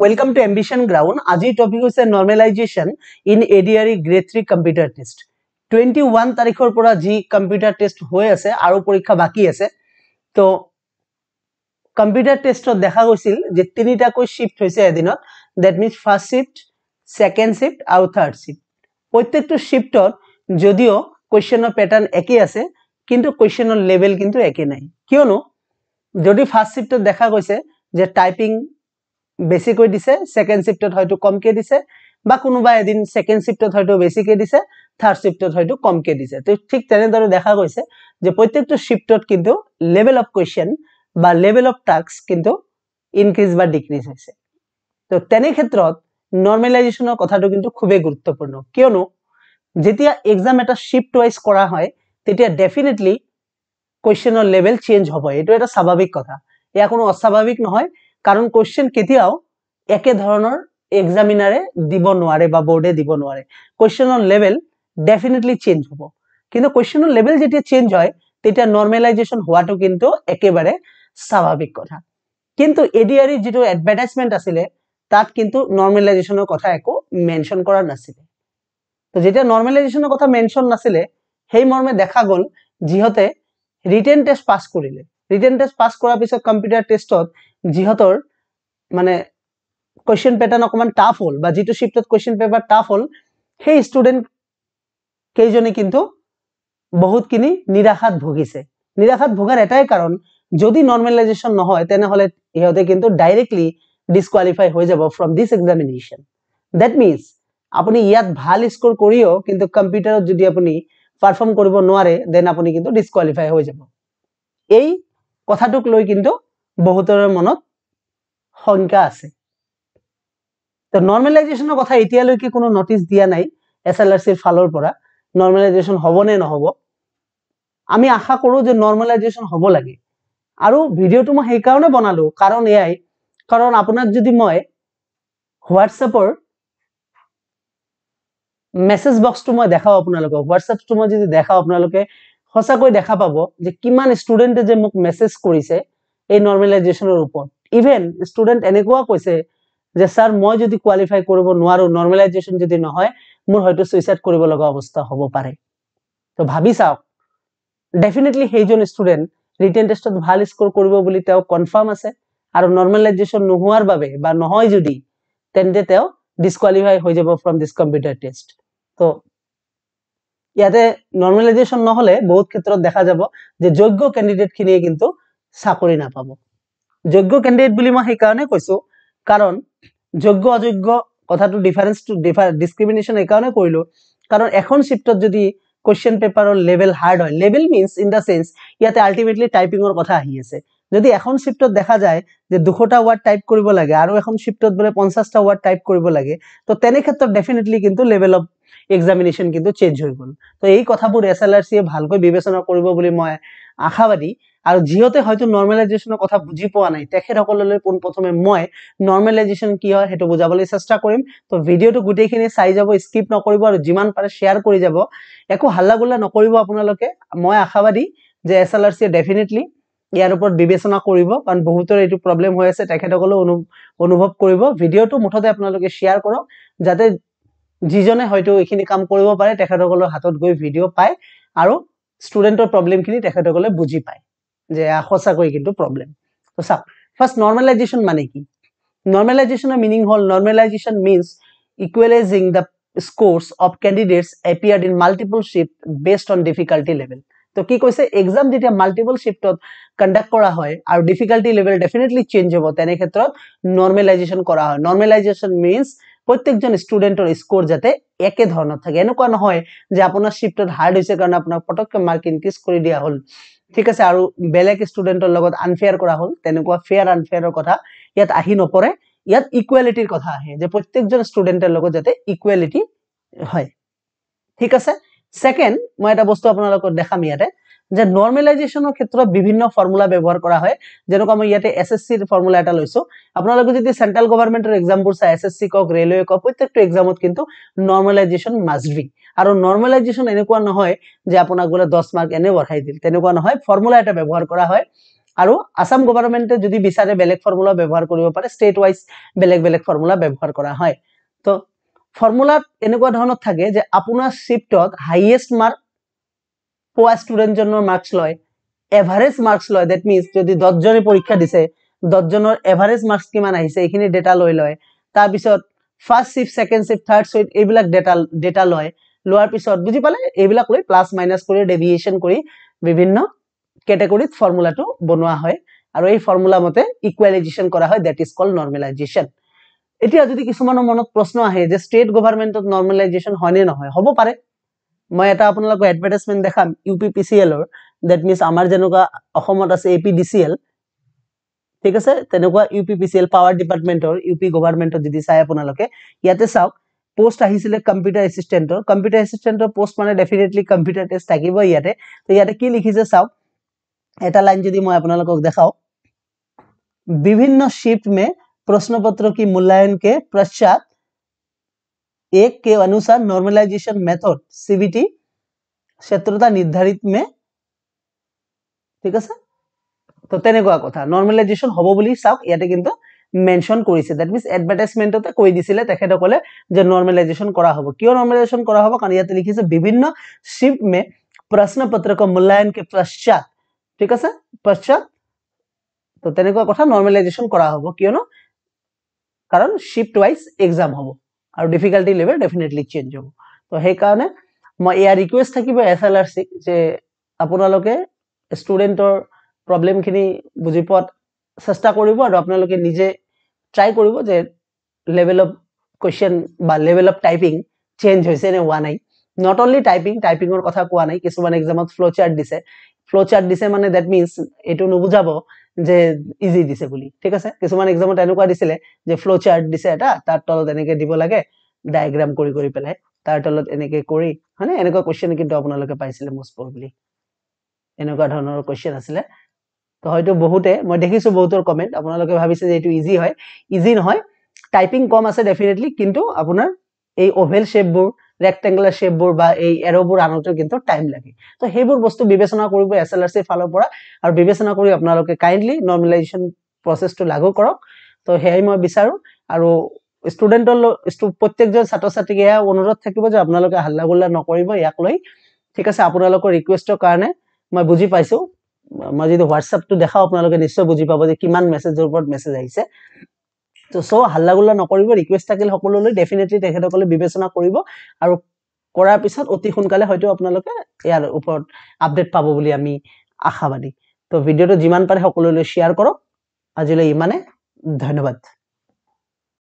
welcome to ambition ground আজিৰ topic হৈছে normalisation in ADRE grade three computer test twenty one তাৰিখৰ পৰা যি কম্পিউটাৰ টেষ্ট হৈ আছে আৰু পৰীক্ষা বাকী আছে তো কম্পিউটাৰ টেষ্টত দেখা গৈছিল যে তিনিটাকৈ শ্বিফ্ট হৈছে এদিনত that means first shift second shift আৰু থাৰ্ড শ্বিফ্ট প্ৰত্যেকটো শ্বিফ্টত যদিও কুৱেশ্যনৰ পেটাৰ্ণ একেই আছে কিন্তু কুৱেশ্যনৰ লেভেল কিন্তু একে নাই কিয়নো যদি ফাৰ্ষ্ট শ্বিফ্টত দেখা গৈছে যে টাইপিং বেছিকৈ দিছে সেকেন্ড শিফটত হয়তো কমকৈ দিছে বা কোনোবা এদিন সেকেন্ড শিফটত হয়তো বেছিকৈ দিছে থার্ড শিফটত হয়তো কমকৈ দিছে তো ঠিক তেনেদৰে দেখা গৈছে যে প্ৰত্যেকটো শিফটত কিন্তু লেভেল অফ কুৱেশ্যন বা লেভেল অফ টাস্ক কিন্তু ইনক্রিজ বা ডিক্রিজ হৈছে তো তেনে ক্ষেত্ৰত নৰ্মেলাইজেশ্যনৰ কথাটো কিন্তু খুবই গুরুত্বপূর্ণ কেন যেতিয়া এক্সাম এটা শিফট ওয়াইজ করা হয় তেতিয়া ডেফিনেটলি কুৱেশ্যনৰ লেভেল চেঞ্জ হ'ব এইটো এটা স্বাভাবিক কথা এয়া কোনো অস্বাভাবিক নহয় কাৰণ কুৱেশ্যন কেতিয়াও একে ধৰণৰ এক্সামিনাৰে দিব নোৱাৰে বা ব'ৰ্ডে দিব নোৱাৰে কুৱেশ্যনৰ লেভেল ডেফিনেটলি চেঞ্জ হব কিন্তু কুৱেশ্যনৰ লেভেল যেতিয়া চেঞ্জ হয় তেতিয়া নর্মেলাইজেশন হওয়াটা কিন্তু একেবারে স্বাভাবিক কথা কিন্তু এডিআরির e যিটো এডভার্টাইজমেন্ট আছিলে তাত কিন্তু নর্মেলাইজেশনের কথা একো মেনশন কৰা নাছিলে তো যেটা নৰ্মেলাইজেশনেৰ কথা মেনশন নাছিলে সেই মৰ্মে দেখা গল যিহতে ৰিটেন টেষ্ট পাছ কৰিলে ৰিটেন টেষ্ট পাছ কৰাৰ পিছত কম্পিউটাৰ টেষ্টত যিহঁতৰ মানে কুৱেশ্যন পেটাৰ্ণ অকণমান টাফ হ'ল বা যিটো শ্বিফ্টত কুৱেশ্যন পেপাৰ টাফ হ'ল সেই ষ্টুডেণ্ট কেইজনে কিন্তু বহুতখিনি নিৰাশাত ভুগিছে নিৰাশাত ভোগাৰ এটাই কাৰণ যদি নৰ্মেলাইজেশ্যন নহয় তেনেহ'লে সিহঁতে কিন্তু ডাইৰেক্টলি ডিছকোৱালিফাই হৈ যাব from this examination that means আপুনি ইয়াত ভাল স্ক'ৰ কৰিও কিন্তু কম্পিউটাৰত যদি আপুনি পাৰফৰ্ম কৰিব নোৱাৰে দেন আপুনি কিন্তু ডিছকোৱালিফাই হৈ যাব এই কথাটোক লৈ কিন্তু বহুতৰে মনত শংকা আছে তো নৰ্মেলাইজেশ্যনৰ কথা এতিয়ালৈকে কোনো নটিছ দিয়া নাই এছ এল আৰ চিৰ ফালৰ পৰা নৰ্মেলাইজেশ্যন হ'বনে নহ'ব আমি আশা কৰো যে নৰ্মেলাইজেশ্যন হ'ব লাগে আৰু ভিডিঅ'টো মই সেইকাৰণে বনালো কাৰণ এয়াই কাৰণ আপোনাক যদি মই হোৱাটছএপৰ মেছেজ বক্সটো মই দেখাওঁ আপোনালোকক হোৱাটছএপটো মই যদি দেখাওঁ আপোনালোকে সঁচাকৈ দেখা পাব যে কিমান ষ্টুডেণ্টে যে মোক মেছেজ কৰিছে এই নৰ্মেলাইজেচনৰ ওপৰত ইভেন ষ্টুডেণ্ট এনেকুৱা কৈছে যে ছাৰ মই যদি কোৱালিফাই কৰিব নোৱাৰো নৰ্মেলাইজেশ্যন যদি নহয় মোৰ হয়তো চুইচাইড কৰিব লগা অৱস্থা হ'ব পাৰে তো ভাবি চাওক ডেফিনেটলি সেইজন ষ্টুডেণ্ট ৰিটেন টেষ্টত ভাল স্ক'ৰ কৰিব বুলি তেওঁ কনফাৰ্ম আছে আৰু নৰ্মেলাইজেশ্যন নোহোৱাৰ বাবে বা নহয় যদি তেন্তে তেওঁ ডিচকুৱালিফাই হৈ যাব ফ্ৰম দিছ কম্পিউটাৰ টেষ্ট তো ইয়াতে নৰ্মেলাইজেশ্যন নহ'লে বহুত ক্ষেত্ৰত দেখা যাব যে যোগ্য কেণ্ডিডেটখিনিয়ে কিন্তু চাকৰি নাপাব যোগ্য কেণ্ডিডেট বুলি মই সেইকাৰণে কৈছো কাৰণ যোগ্য অযোগ্য কথাটো ডিফাৰেঞ্চটো ডিফাৰ ডিচক্ৰিমিনেশ্যন এইকাৰণে কৰিলোঁ কাৰণ এখন শ্বিফ্টত যদি কুৱেশ্যন পেপাৰৰ লেভেল হাৰ্ড হয় level means in the sense ইয়াতে আল্টিমেটলি টাইপিঙৰ কথা আহি আছে যদি এখন শ্বিফ্টত দেখা যায় যে দুশটা ৱাৰ্ড টাইপ কৰিব লাগে আৰু এখন শ্বিফ্টত বোলে পঞ্চাশটা ৱাৰ্ড টাইপ কৰিব লাগে তো তেনে ক্ষেত্ৰত ডেফিনেটলি কিন্তু লেভেল অফ এক্সামিনেশ্যন কিন্তু চেঞ্জ হৈ গ'ল তো এই কথাবোৰ এছ এল আৰ চিয়ে ভালকৈ বিবেচনা কৰিব বুলি মই আশাবাদী আৰু যিহেতু হয়তো নৰ্মেলাইজেশ্যনৰ কথা বুজি পোৱা নাই তেখেতসকললৈ পোনপ্ৰথমে মই নৰ্মেলাইজেশ্যন কি হয় সেইটো বুজাবলৈ চেষ্টা কৰিম তো ভিডিঅ'টো গোটেইখিনি চাই যাব স্কিপ নকৰিব আৰু যিমান পাৰে শ্বেয়াৰ কৰি যাব একো হাল্লা গোল্লা নকৰিব আপোনালোকে মই আশাবাদী যে S L R C definitely ইয়াৰ ওপৰত বিবেচনা কৰিব কাৰণ বহুতৰ এইটো প্ৰব্লেম হৈ আছে তেখেতসকলেও অনু অনুভৱ কৰিব ভিডিঅ'টো মুঠতে আপোনালোকে শ্বেয়াৰ কৰক যাতে যিজনে হয়তো এইখিনি কাম কৰিব পাৰে তেখেতসকলৰ হাতত গৈ ভিডিঅ' পায় আৰু ষ্টুডেণ্টৰ প্ৰব্লেমখিনি তেখেতসকলে বুজি পায় যে সঁচাকৈ কিন্তু প্ৰব্লেম চাওক ফাৰ্ষ্ট নৰ্মেলাইজেশ্যন মানে কি নৰ্মেলাইজেশ্যনৰ মিনিং হ'ল normalisation means equalising the scores of candidates appear in multiple shift based on difficulty level ত' কি কৈছে এক্সাম যেতিয়া মাল্টিপল শ্বিফ্টত কণ্ডাক্ট কৰা হয় আৰু ডিফিকাল্টি লেভেল ডেফিনেটলি চেঞ্জ হ'ব তেনে ক্ষেত্ৰত নৰ্মেলাইজেশ্যন কৰা হয় নৰ্মেলাইজেশ্যন মিনছ প্ৰত্যেকজন ষ্টুডেণ্টৰ স্ক'ৰ যাতে একেধৰণৰ থাকে এনেকুৱা নহয় যে আপোনাৰ শ্বিফ্টত হাৰ্ড হৈছে কাৰণে আপোনাক পটককৈ মাৰ্ক ইনক্ৰিজ কৰি দিয়া হ'ল ঠিক আছে আৰু বেলেগ ষ্টুডেণ্টৰ লগত আনফেয়াৰ কৰা হ'ল তেনেকুৱা ফেয়াৰ আনফেয়াৰৰ কথা ইয়াত আহি নপৰে ইয়াত ইকুৱেলিটিৰ কথা আহে যে প্ৰত্যেকজন ষ্টুডেণ্টৰ লগত যাতে ইকুৱেলিটি হয় ঠিক আছে ছেকেণ্ড মই এটা বস্তু আপোনালোকক দেখাম ইয়াতে যে নৰ্মেলাইজেশ্যনৰ ক্ষেত্ৰত বিভিন্ন ফৰ্মুলা ব্যৱহাৰ কৰা হয় যেনেকুৱা মই ইয়াতে এছ এছ চিৰ ফৰ্মুলা এটা লৈছো আপোনালোকে যদি চেণ্ট্ৰেল গভৰ্ণমেণ্টৰ এক্সামবোৰ চাই এছ এছ চি কওক ৰেলৱে কওক প্ৰত্যেকটো এক্সামত কিন্তু নৰ্মেলাইজেশ্যন মাষ্ট বি আৰু নৰ্মেলাইজেশ্যন এনেকুৱা নহয় যে আপোনাক বোলে দহ মাৰ্ক এনে বঢ়াই দিল তেনেকুৱা নহয় ফৰ্মুলা এটা ব্যৱহাৰ কৰা হয় আৰু আছাম গভাৰ্ণমেণ্টে যদি বিচাৰে বেলেগ ফৰ্মুলা ব্যৱহাৰ কৰিব পাৰে ষ্টেট ৱাইজ বেলেগ বেলেগ ফৰ্মুলা ব্যৱহাৰ কৰা হয় তো ফৰ্মুলাত এনেকুৱা ধৰণৰ থাকে যে আপোনাৰ শ্বিফ্টত হাইয়েষ্ট মাৰ্ক পোৱা ষ্টুডেণ্টজনৰ মাৰ্কছ লয় এভাৰেজ মাৰ্কছ লয় ডেট মিনছ যদি দহজনে পৰীক্ষা দিছে দহজনৰ এভাৰেজ মাৰ্কছ কিমান আহিছে এইখিনি ডেটা লৈ লয় তাৰপিছত first shift second shift third shift এইবিলাক ডেটা ডেটা লয় লোৱাৰ পিছত বুজি পালে এইবিলাক লৈ প্লাছ মাইনাছ কৰি ডেভিয়েশ্যন কৰি বিভিন্ন কেটেগৰীত ফৰ্মুলাটো বনোৱা হয় আৰু এই ফৰ্মুলা মতে ইকুৱেলাইজেশ্যন কৰা হয় ডেট ইজ কল নৰ্মেলাইজেশ্যন এতিয়া যদি কিছুমানৰ মনত প্ৰশ্ন আহে যে ষ্টেট গভাৰ্মেণ্টত নৰ্মেলাইজেশ্যন হয়নে নহয় হ'ব পাৰে মই এটা আপোনালোকক এডভাৰটাইজমেণ্ট দেখাম ইউ পি পি চি এলৰ ডেট মিনছ আমাৰ যেনেকুৱা অসমত আছে A P D C L ঠিক আছে তেনেকুৱা ইউ পি পি চি এল পাৱাৰ ডিপাৰ্টমেণ্টৰ ইউ পি গভাৰ্ণমেণ্টত যদি চাই আপোনালোকে ইয়াতে চাওক পোষ্ট আহিছিলে কম্পিউটাৰ এছিষ্টেণ্টৰ কম্পিউটাৰ এছিষ্টেণ্টৰ পোষ্ট মানে ডেফিনেটলি কম্পিউটাৰ টেষ্ট থাকিব ইয়াতে ত' ইয়াতে কি লিখিছে চাওক এটা লাইন যদি মই আপোনালোকক দেখাও বিভিন্ন শ্বিফ্ট মে প্ৰশ্ন পত্ৰ কি মূল্যায়নকে পশ্চাত এক কে অনুসারে নরমলাইজেশন মেথড সিভিটি ক্ষেত্রতা নির্ধারিতিত মে ঠিক আছে তো তেনে গো কথা নরমলাইজেশন হবো বলি সাক ইয়াতে কিন্তু মেনশন কৰিছে দ্যাট মিজ এডভার্টাইজমেন্ট তো কৈ দিছিলে তেখেত কলে যে নরমলাইজেশন কৰা হবো কিয় নরমলাইজেশন কৰা হবো কারণ ইয়াতে লিখিছে বিভিন্ন শিফট মে প্রশ্নপত্রক মূল্যায়ন কে पश्चात ঠিক আছে স্যার पश्चात তেনে গো কথা নরমলাইজেশন কৰা হবো কিয় ন কারণ শিফট वाइज এক্সাম হবো আৰু ডিফিকাল্টি লেভেল ডেফিনেটলি চেঞ্জ হ'ব তো সেইকাৰণে মই এয়া ৰিকুৱেষ্ট থাকিব এছ এল আৰ চিক যে আপোনালোকে ষ্টুডেণ্টৰ প্ৰব্লেমখিনি বুজি পোৱাত চেষ্টা কৰিব আৰু আপোনালোকে নিজে ট্ৰাই কৰিব যে লেভেল অফ কুৱেশ্যন বা লেভেল অফ টাইপিং চেঞ্জ হৈছে নে হোৱা নাই নট অনলি টাইপিং টাইপিঙৰ কথা কোৱা নাই কিছুমান এক্সামত ফ্ল' চাৰ্ট দিছে ফ্ল' চাৰ্ট দিছে মানে ডেট মিনছ এইটো নুবুজাব যে ইজি দিছে বুলি ঠিক আছে কিছুমান এক্সামত এনেকুৱা দিছিলে যে ফ্ল' চাৰ্ট দিছে এটা তাৰ তলত এনেকে দিব লাগে ডায়েগ্ৰাম কৰি কৰি পেলাই তাৰ তলত এনেকে কৰি হয়নে এনেকুৱা কুৱেশ্যন কিন্তু আপোনালোকে পাইছিলে মস্তপৰ বুলি এনেকুৱা ধৰণৰ কুৱেশ্যন আছিলে ত' হয়তো বহুতে মই দেখিছো বহুতৰ কমেণ্ট আপোনালোকে ভাবিছে যে এইটো ইজি হয় ইজি নহয় টাইপিং কম আছে ডেফিনেটলি কিন্তু আপোনাৰ এই অভেল শ্বেপবোৰ ৰেক্টেংগুলাৰ শ্বেপবোৰ বা এই এৰবোৰ আনোতেও কিন্তু টাইম লাগে তো সেইবোৰ বস্তু বিবেচনা কৰিব এছ এল আৰ চিৰ ফালৰ পৰা আৰু বিবেচনা কৰি আপোনালোকে কাইণ্ডলি নৰ্মেলাইজেশ্যন প্ৰচেছটো লাগু কৰক তো সেয়াই মই বিচাৰোঁ আৰু ষ্টুডেণ্টৰ প্ৰত্যেকজন ছাত্ৰ ছাত্ৰীক এয়া অনুৰোধ থাকিব যে আপোনালোকে হাল্লা গোল্লা নকৰিব ইয়াক লৈ ঠিক আছে আপোনালোকৰ ৰিকুৱেষ্টৰ কাৰণে মই বুজি পাইছোঁ মই যদি হোৱাটছএপটো দেখাওঁ আপোনালোকে নিশ্চয় বুজি পাব যে কিমান মেছেজৰ ওপৰত মেছেজ আহিছে চ' হাল্লা গোল্লা নকৰিব ৰিকুৱেষ্ট থাকিল সকলোলৈ ডেফিনেটলি তেখেতসকলে বিবেচনা কৰিব আৰু কৰাৰ পিছত অতি সোনকালে হয়তো আপোনালোকে ইয়াৰ ওপৰত আপডেট পাব বুলি আমি আশাবাদী তো ভিডিঅ'টো যিমান পাৰে সকলোলৈ শ্বেয়াৰ কৰক আজিলৈ ইমানে ধন্যবাদ